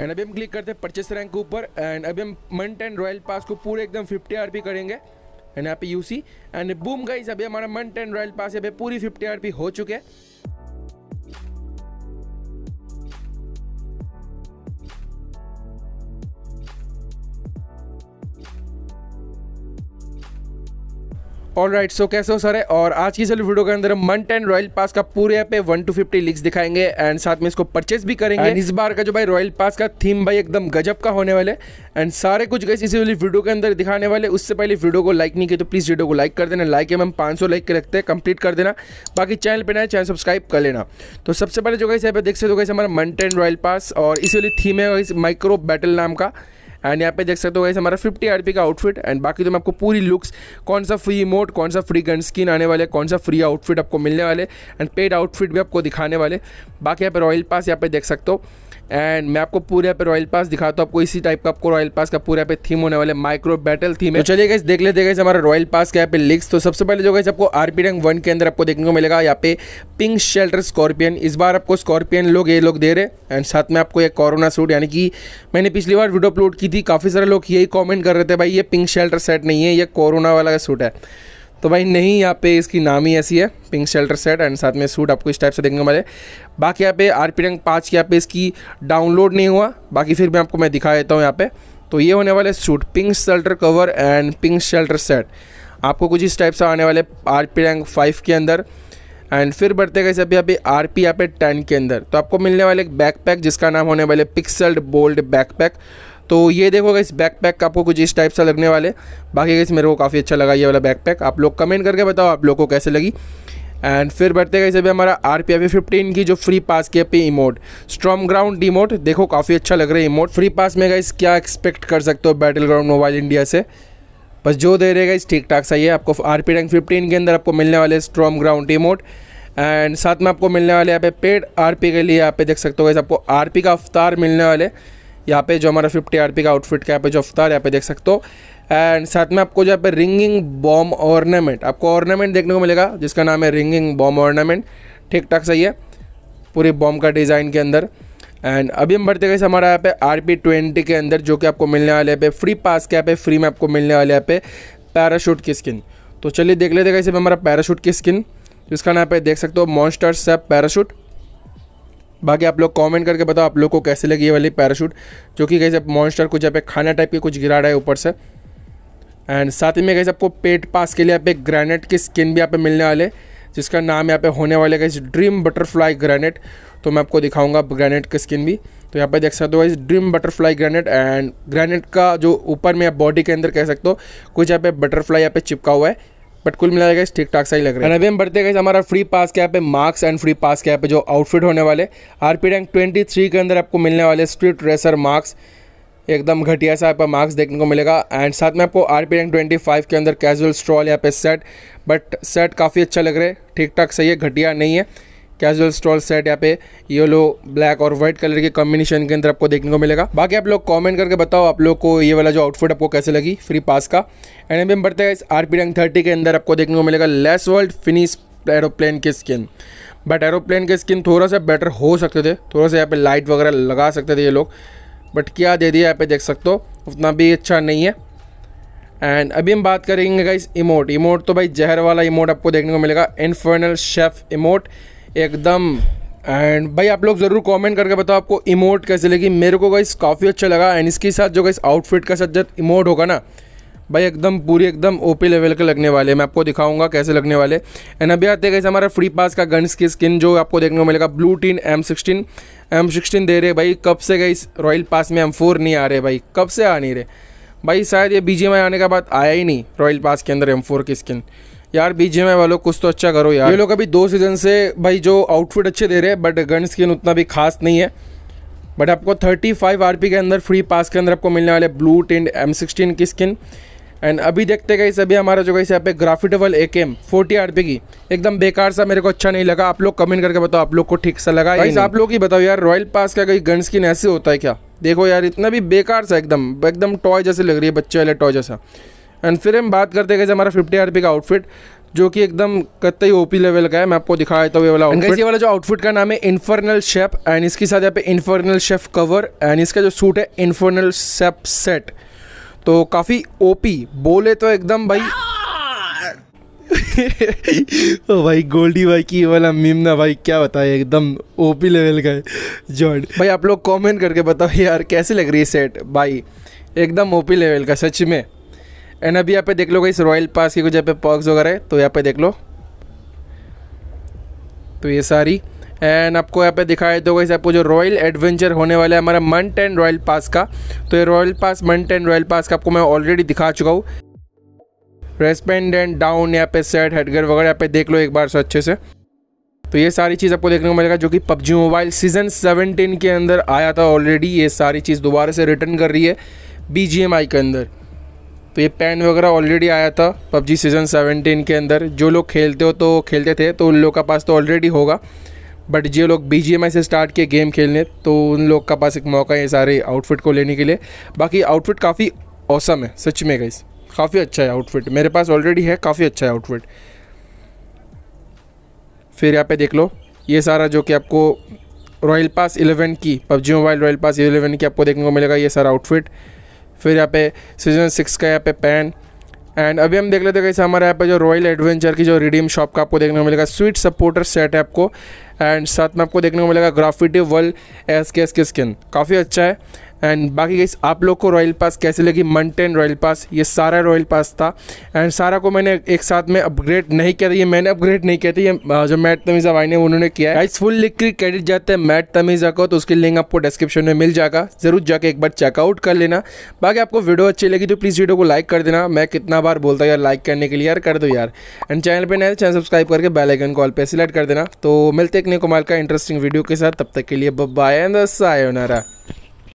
and अभी हम click करते हैं परचेस रैंक के ऊपर एंड अभी हम मंट एंड रॉयल पास को पूरे एकदम फिफ्टी आर करेंगे एंड यहाँ पे यूसी एंड बूम गाइज अभी हमारा मंट एंड रॉयल पास अभी पूरी फिफ्टी आर हो चुके हैं ऑल राइट सो कैसे हो है और आज की सर वीडियो के अंदर हम मंट एंड रॉयल पास का पूरे पे वन टू फिफ्टी लिक्स दिखाएंगे एंड साथ में इसको परचेस भी करेंगे इस बार का जो भाई रॉयल पास का थीम भाई एकदम गजब का होने वाले एंड सारे कुछ गैस इसी वाली वीडियो के अंदर दिखाने वाले उससे पहले वीडियो को लाइक नहीं किया तो प्लीज़ वीडियो को लाइक कर देना लाइक एम हम पाँच सौ लाइक रखते हैं कंप्लीट कर देना बाकी चैनल पर ना चैनल सब्सक्राइब कर लेना तो सबसे पहले जो गैस यहाँ देख सकते हो गैस हमारा मंट एंड रॉयल पास और इसी वाली थीम है माइक्रो बैटल नाम का एंड यहाँ पे देख सकते हो गाइस हमारा फिफ्टी आर का आउटफिट एंड बाकी तो मैं आपको पूरी लुक्स कौन सा फ्री मोड कौन सा फ्री गन स्किन आने वाले कौन सा फ्री आउटफिट आपको मिलने वाले एंड पेड आउटफिट भी आपको दिखाने वाले बाकी यहाँ पे रॉयल पास यहाँ पे देख सकते हो एंड मैं आपको पूरे यहाँ पे रॉयल पास दिखाता हूँ आपको इसी टाइप का आपको रॉयल पास का पूरा यहाँ पे थीम होने वाले माइक्रो बैटल थीम है तो चलिए देख लेते गई हमारा रॉयल पास का यहाँ पे लिक्स तो सबसे पहले जो गए आपको आरपी रैंक वन के अंदर आपको देखने को मिलेगा यहाँ पे पिंक शेल्टर स्कॉर्पियन इस बार आपको स्कॉर्पियन लोग ये लोग दे रहे एंड साथ में आपको एक कोरोना सूट यानी कि मैंने पिछली बार वीडियो अपलोड की थी काफ़ी सारे लोग यही कॉमेंट कर रहे थे भाई ये पिंक शेल्टर सेट नहीं है ये कोरोना वाला सूट है तो भाई नहीं यहाँ पे इसकी नाम ही ऐसी है पिंक शेल्टर सेट एंड साथ में सूट आपको इस टाइप से देखने को मिले बाकी यहाँ पे आर पी रंग पाँच यहाँ पे इसकी डाउनलोड नहीं हुआ बाकी फिर भी आपको मैं दिखा देता हूँ यहाँ पे तो ये होने वाले suit pink shelter cover and pink shelter set आपको कुछ इस टाइप से आने वाले आर पी रैंक फाइव के अंदर एंड फिर बढ़ते गए सभी अभी आर पी यहाँ पे टेन के अंदर तो आपको मिलने वाले एक बैकपैक जिसका नाम होने वाले पिक्सल्ड बोल्ड बैकपैक तो ये देखो इस बैक पैक आपको कुछ इस टाइप सा लगने वाले बाकी गाइस मेरे को काफ़ी अच्छा लगा ये वाला बैक पैक आप लोग कमेंट करके बताओ आप लोग को कैसे लगी एंड फिर बढ़ते गए अभी हमारा आर पी एफ फिफ्टीन की जो फ्री पास की पे इमोट स्ट्रॉम ग्राउंड डीमोट देखो काफ़ी अच्छा लग रहा है इमोट फ्री पास में गाइस क्या एक्सपेक्ट कर सकते हो बैटल ग्राउंड मोबाइल इंडिया से बस जो दे रहेगा इस ठीक ठाक सही है आपको आर पी रैंक फिफ्टीन के अंदर आपको मिलने वाले स्ट्रॉम ग्राउंड डीमोट एंड साथ में आपको मिलने वाले यहाँ पे पेड आर पी के लिए यहाँ पे देख सकते हो गए आपको आर पी का अवतार मिलने वाले यहाँ पे जो हमारा फिफ्टी आर का आउटफिट का यहाँ पे जो अफ्तार यहाँ पे देख सकते हो एंड साथ में आपको जो पे रिंगिंग बॉम ऑर्नामेंट आपको ऑर्नामेंट देखने को मिलेगा जिसका नाम है रिंगिंग बॉम ऑर्नामेंट ठीक ठाक सही है पूरे बॉम का डिज़ाइन के अंदर एंड अभी हम बढ़ते गए हमारा यहाँ पे आर पी ट्वेंटी के अंदर जो कि आपको मिलने वाले यहाँ पे फ्री पास के यहाँ पे फ्री में आपको मिलने वाले यहाँ पे पैराशूट की स्किन तो चलिए देख लेते गए हमारा पैराशूट की स्किन जिसका नाम पे देख सकते हो मॉन्स्टर सेप पैराशूट बाकी आप लोग कमेंट करके बताओ आप लोग को कैसे लगी ये वाली पैराशूट जो कि कैसे मॉन्स्टर कुछ यहाँ पे खाना टाइप के कुछ गिरा रहा है ऊपर से एंड साथ ही में कैसे आपको पेट पास के लिए यहाँ पे ग्रेनेट की स्किन भी यहाँ पे मिलने वाले जिसका नाम यहाँ पे होने वाले कैसे ड्रीम बटरफ्लाई ग्रेनेट तो मैं आपको दिखाऊँगा ग्रेनेट की स्किन भी तो यहाँ पे देख सकते हो इस dream butterfly grenade and grenade का जो ऊपर में आप बॉडी के अंदर कह सकते हो कुछ यहाँ पे बटरफ्लाई यहाँ पे चिपका हुआ है बट कुल मिला जाएगा ठीक ठाक सा ही लग रहा है अभी हम बढ़ते गए हमारा फ्री पास कैप है marks and free pass cap है जो आउटफिट होने वाले R P rank twenty three के अंदर आपको मिलने वाले स्ट्रीट रेसर मार्क्स एकदम घटिया सा आपका मार्क्स देखने को मिलेगा एंड साथ में आपको R P rank twenty five के अंदर कैजुअल स्ट्रॉल यहाँ पे सेट बट सेट काफ़ी अच्छा लग रहा है ठीक ठाक सही है घटिया नहीं है कैजुअल स्टॉल सेट यहाँ पे येलो ब्लैक और व्हाइट कलर के कॉम्बिनेशन के अंदर आपको देखने को मिलेगा बाकी आप लोग कमेंट करके बताओ आप लोग को ये वाला जो आउटफिट आपको कैसे लगी फ्री पास का एंड अभी हम बढ़ते हैं आर पी रंग थर्टी के अंदर आपको देखने को मिलेगा लेस वर्ल्ड फिनिश एरोप्लेन की स्किन बट एरोप्लेन के स्किन थोड़ा सा बेटर हो सकते थे थोड़ा सा यहाँ पे लाइट वगैरह लगा सकते थे ये लोग बट क्या दे दिया यहाँ पे देख सकते हो उतना भी अच्छा नहीं है एंड अभी हम बात करेंगे गाइस इमोट इमोट तो भाई जहर वाला इमोट आपको देखने को मिलेगा इनफर्नल शेफ इमोट एकदम एंड भाई आप लोग ज़रूर कमेंट करके बताओ आपको इमोट कैसे लगी मेरे को गाइस काफ़ी अच्छा लगा एंड इसके साथ जो गाइस आउटफिट का साथ जब इमोट होगा ना भाई एकदम पूरी एकदम ओपी लेवल के लगने वाले मैं आपको दिखाऊंगा कैसे लगने वाले एंड अभी आते गए हमारा फ्री पास का गन्स की स्किन जो आपको देखने को मिलेगा blue teen M sixteen M sixteen दे रहे भाई कब से गई रॉयल पास में एम फोर नहीं आ रहे भाई कब से आ नहीं रहे भाई शायद ये बी आने के बाद आया ही नहीं रॉयल पास के अंदर एम फोर की स्किन यार बीजेमआई वालों कुछ तो अच्छा करो यार ये लोग अभी दो सीजन से भाई जो आउटफिट अच्छे दे रहे हैं बट गन स्किन उतना भी खास नहीं है बट आपको 35 फाइव के अंदर फ्री पास के अंदर आपको मिलने वाले ब्लू टेंड एम सिक्सटीन की स्किन एंड अभी देखते गए अभी हमारा जो गई यहाँ पे ग्राफिटेबल ए के एम फोर्टी आर की एकदम बेकार सा मेरे को अच्छा नहीं लगा आप लोग कमेंट करके बताओ आप लोग को ठीक सा लगा ऐसे आप लोग ही बताओ यार रॉयल पास का कहीं गन स्किन ऐसे होता है क्या देखो यार इतना भी बेकार सा एकदम एकदम टॉय जैसे लग रही है बच्चे वाले टॉय जैसा एंड फिर हम बात करते हैं हमारा फिफ्टी आर का आउटफिट जो कि एकदम ही ओपी लेवल का है मैं आपको दिखा देता हूँ ये वाला आउटफिट ये वाला जो आउटफिट का नाम है इन्फर्नल शेप एंड इसके साथ यहाँ पे इन्फर्नल शेफ कवर एंड इसका जो सूट है इन्फर्नल शेप सेट तो काफ़ी ओपी बोले तो एकदम भाई तो भाई गोल्डी भाई की वाला मीम ना भाई क्या बताए एकदम ओपी लेवल का है जॉर्ड भाई आप लोग कमेंट करके बताओ यार कैसे लग रही है सेट भाई एकदम ओपी लेवल का सच में एंड अभी यहाँ पे देख लो गई रॉयल पास की कुछ यहाँ पे पॉक्स वगैरह है तो यहाँ पे देख लो तो ये सारी एंड आपको यहाँ पे दिखाया तो वैसे आपको जो रॉयल एडवेंचर होने वाला है हमारा मंट एंड रॉयल पास का तो ये रॉयल पास मंट एंड रॉयल पास का आपको मैं ऑलरेडी दिखा चुका हूँ रेस्पेंड एंड डाउन यहाँ पे सेट हेडगर वगैरह यहाँ पे देख लो एक बार से अच्छे से तो ये सारी चीज़ आपको देखने को मिलेगा जो कि पबजी मोबाइल सीजन 17 के अंदर आया था ऑलरेडी ये सारी चीज़ दोबारा से रिटर्न कर रही है बी के अंदर तो ये पैन वगैरह ऑलरेडी आया था पबजी सीज़न 17 के अंदर जो लोग खेलते हो तो खेलते थे तो उन लोग का पास तो ऑलरेडी होगा बट जो लोग बी से स्टार्ट किए गेम खेलने तो उन लोग का पास एक मौका है सारे आउटफिट को लेने के लिए बाकी आउटफिट काफ़ी औसम है सच में गई काफ़ी अच्छा है आउटफिट मेरे पास ऑलरेडी है काफ़ी अच्छा है आउटफिट फिर यहाँ पे देख लो ये सारा जो कि आपको रॉयल पास 11 की पबजी मोबाइल रॉयल पास 11 की आपको देखने को मिलेगा ये सारा आउटफिट फिर यहाँ पे सीजन सिक्स का यहाँ पे पैन एंड अभी हम देख लेते हैं कैसे हमारे यहाँ पे जो रॉयल एडवेंचर की जो रिडीम शॉप का आपको देखने को मिलेगा स्वीट सपोर्टर सेट है आपको एंड साथ में आपको देखने को मिलेगा graffiti world S K S की स्किन काफ़ी अच्छा है एंड बाकी गई आप लोग को रॉयल पास कैसे लगी मंटेन रॉयल पास ये सारा रॉयल पास था एंड सारा को मैंने एक साथ में अपग्रेड नहीं किया था ये मैंने अपग्रेड नहीं किया था ये जो मैट तमीज़ा भाई ने उन्होंने किया है गाइस फुल लिख के क्रेडिट जाते हैं मैट तमीज़ा को तो उसकी लिंक आपको डिस्क्रिप्शन में मिल जाएगा ज़रूर जाके एक बार चेकआउट कर लेना बाकी आपको वीडियो अच्छी लगी तो प्लीज़ वीडियो को लाइक कर देना मैं कितना बार बोलता यार लाइक करने के लिए यार कर दो यार एंड चैनल पर नए चैनल सब्सक्राइब तो करके बेलाइकन कॉल पर सिलेक्ट कर देना तो मिलते एक नए कुमार का इंटरेस्टिंग वीडियो के साथ तब तक के लिए बाय एंड सायोनारा